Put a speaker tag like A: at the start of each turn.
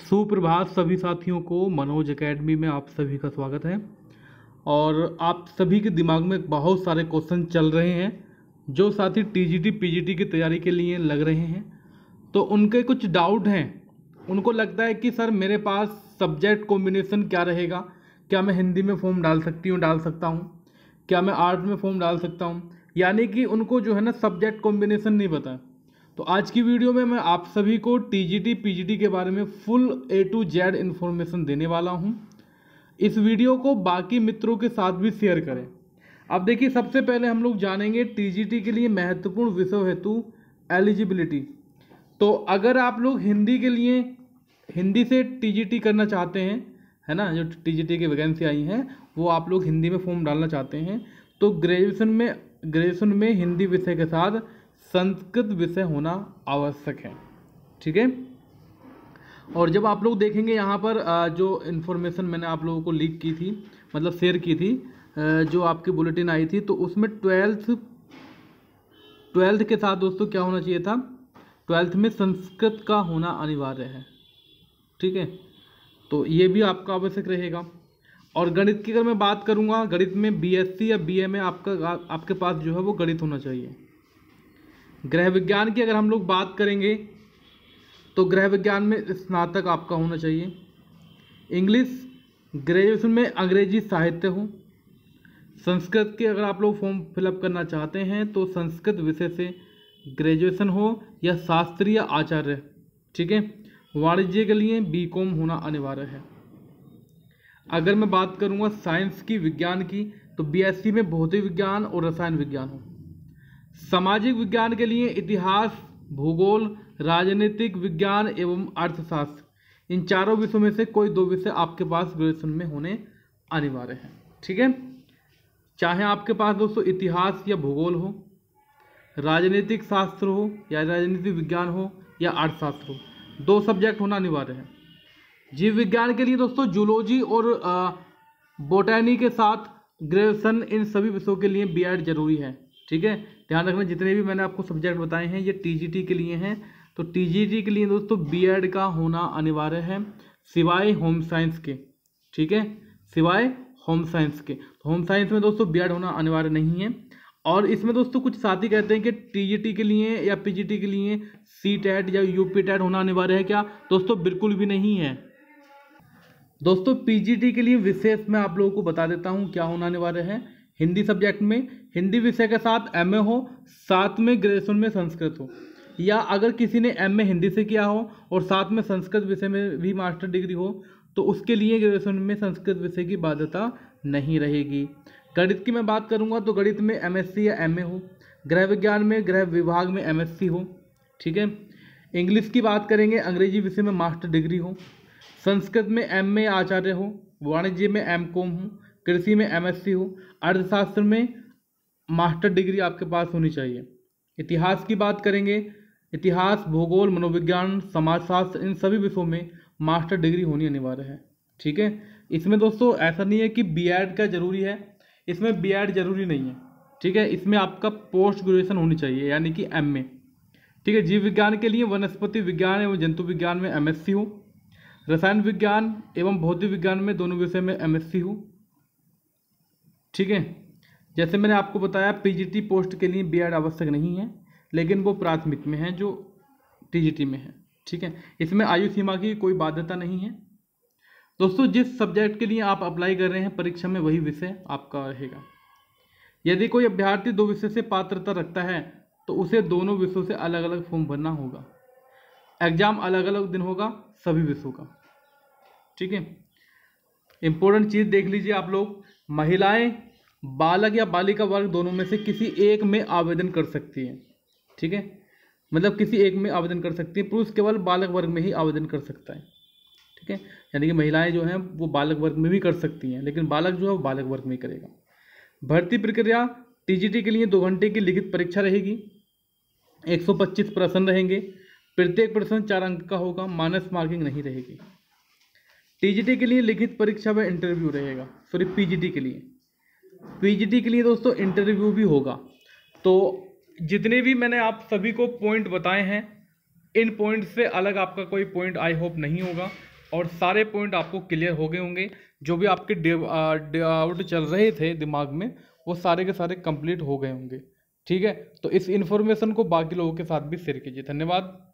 A: सुप्रभात सभी साथियों को मनोज एकेडमी में आप सभी का स्वागत है और आप सभी के दिमाग में बहुत सारे क्वेश्चन चल रहे हैं जो साथी टीजीटी पीजीटी की तैयारी के लिए लग रहे हैं तो उनके कुछ डाउट हैं उनको लगता है कि सर मेरे पास सब्जेक्ट कॉम्बिनेशन क्या रहेगा क्या मैं हिंदी में फॉर्म डाल सकती हूँ डाल सकता हूँ क्या मैं आर्ट में फॉर्म डाल सकता हूँ यानी कि उनको जो है ना सब्जेक्ट कॉम्बिनेशन नहीं पता तो आज की वीडियो में मैं आप सभी को टीजीटी पीजीटी के बारे में full A to Z information देने वाला हूँ इस वीडियो को बाकी मित्रों के साथ भी शेयर करें अब देखिए सबसे पहले हम लोग जानेंगे टीजीटी के लिए महत्वपूर्ण विषय हेतु एलिजिबिलिटी तो अगर आप लोग हिंदी के लिए हिंदी से टी करना चाहते हैं है ना जो टी की वैकेंसी आई हैं वो आप लोग हिंदी में फॉर्म डालना चाहते हैं तो ग्रेजुएशन में ग्रेजुएशन में हिंदी विषय के साथ संस्कृत विषय होना आवश्यक है ठीक है और जब आप लोग देखेंगे यहाँ पर जो इन्फॉर्मेशन मैंने आप लोगों को लीक की थी मतलब शेयर की थी जो आपकी बुलेटिन आई थी तो उसमें ट्वेल्थ ट्वेल्थ के साथ दोस्तों क्या होना चाहिए था ट्वेल्थ में संस्कृत का होना अनिवार्य है ठीक है तो ये भी आपका आवश्यक रहेगा और गणित की अगर मैं बात करूँगा गणित में बी या बी में आपका आपके पास जो है वो गणित होना चाहिए ग्रह विज्ञान की अगर हम लोग बात करेंगे तो ग्रह विज्ञान में स्नातक आपका होना चाहिए इंग्लिश ग्रेजुएशन में अंग्रेजी साहित्य हो संस्कृत के अगर आप लोग फॉर्म फिलअप करना चाहते हैं तो संस्कृत विषय से ग्रेजुएशन हो या शास्त्रीय आचार्य ठीक है वाणिज्य के लिए बी कॉम होना अनिवार्य है अगर मैं बात करूँगा साइंस की विज्ञान की तो बी में भौतिक विज्ञान और रसायन विज्ञान हो सामाजिक विज्ञान के लिए इतिहास भूगोल राजनीतिक विज्ञान एवं अर्थशास्त्र इन चारों विषयों में से कोई दो विषय आपके पास ग्रेजुएशन में होने अनिवार्य हैं ठीक है चाहे आपके पास दोस्तों इतिहास या भूगोल हो राजनीतिक शास्त्र हो या राजनीतिक विज्ञान हो या अर्थशास्त्र हो दो सब्जेक्ट होना अनिवार्य है जीव विज्ञान के लिए दोस्तों जूलॉजी और बोटैनी के साथ ग्रेजुएशन इन सभी विषयों के लिए बी जरूरी है ठीक है ध्यान रखना जितने भी मैंने आपको सब्जेक्ट बताए हैं ये टी के लिए हैं तो टी के लिए दोस्तों बी का होना अनिवार्य है सिवाय होम साइंस के ठीक है सिवाय होम साइंस के तो होम साइंस में दोस्तों बी होना अनिवार्य नहीं है और इसमें दोस्तों कुछ साथी कहते हैं कि टी के लिए या पी के लिए सी टैट e या यू पी टैट होना अनिवार्य है क्या दोस्तों बिल्कुल भी नहीं है दोस्तों टी के लिए विशेष मैं आप लोगों को बता देता हूँ क्या होना अनिवार्य है हिंदी सब्जेक्ट में हिंदी विषय के साथ एम हो साथ में ग्रेजुएशन में संस्कृत हो या अगर किसी ने एम ए हिंदी से किया हो और साथ में संस्कृत विषय में भी मास्टर डिग्री हो तो उसके लिए ग्रेजुएशन में संस्कृत विषय की बाध्यता नहीं रहेगी गणित की मैं बात करूँगा तो गणित में एम या एम हो गृह विज्ञान में गृह विभाग में एम हो ठीक है इंग्लिश की बात करेंगे अंग्रेजी विषय में मास्टर डिग्री हो संस्कृत में एम ए आचार्य हो वाणिज्य में एम कॉम हो कृषि में एमएससी हो अर्थशास्त्र में मास्टर डिग्री आपके पास होनी चाहिए इतिहास की बात करेंगे इतिहास भूगोल मनोविज्ञान समाजशास्त्र इन सभी विषयों में मास्टर डिग्री होनी अनिवार्य है ठीक है इसमें दोस्तों ऐसा नहीं है कि बी का जरूरी है इसमें बी जरूरी नहीं है ठीक है इसमें आपका पोस्ट ग्रेजुएशन होनी चाहिए यानी कि एम ठीक है जीव विज्ञान के लिए वनस्पति विज्ञान एवं जंतु विज्ञान में एमएससी हो रसायन विज्ञान एवं भौतिक विज्ञान में दोनों विषय में एमएससी हो ठीक है जैसे मैंने आपको बताया पीजीटी पोस्ट के लिए बीएड आवश्यक नहीं है लेकिन वो प्राथमिक में है जो टीजीटी में है ठीक है इसमें आयु सीमा की कोई बाध्यता नहीं है दोस्तों जिस सब्जेक्ट के लिए आप अप्लाई कर रहे हैं परीक्षा में वही विषय आपका रहेगा यदि कोई अभ्यर्थी दो विषय से पात्रता रखता है तो उसे दोनों विषयों से अलग अलग फॉर्म भरना होगा एग्जाम अलग अलग दिन होगा सभी विषयों का ठीक है इंपॉर्टेंट चीज़ देख लीजिए आप लोग महिलाएं बालक या बालिका वर्ग दोनों में से किसी एक में आवेदन कर सकती हैं ठीक है मतलब किसी एक में आवेदन कर सकती है पुरुष केवल बालक वर्ग में ही आवेदन कर सकता है ठीक है यानी कि महिलाएं जो हैं वो बालक वर्ग में भी कर सकती हैं लेकिन बालक जो है वो बालक वर्ग में ही करेगा भर्ती प्रक्रिया टीजीटी के लिए दो घंटे की लिखित परीक्षा रहेगी एक प्रश्न रहेंगे प्रत्येक प्रश्न चार अंक का होगा मानस मार्किंग नहीं रहेगी टीजीटी के लिए लिखित परीक्षा में इंटरव्यू रहेगा सॉरी पीजीटी के लिए पीजीटी के लिए दोस्तों इंटरव्यू भी होगा तो जितने भी मैंने आप सभी को पॉइंट बताए हैं इन पॉइंट से अलग आपका कोई पॉइंट आई होप नहीं होगा और सारे पॉइंट आपको क्लियर हो गए होंगे जो भी आपके डाउट चल रहे थे दिमाग में वो सारे के सारे कंप्लीट हो गए होंगे ठीक है तो इस इन्फॉर्मेशन को बाकी लोगों के साथ भी शेयर कीजिए धन्यवाद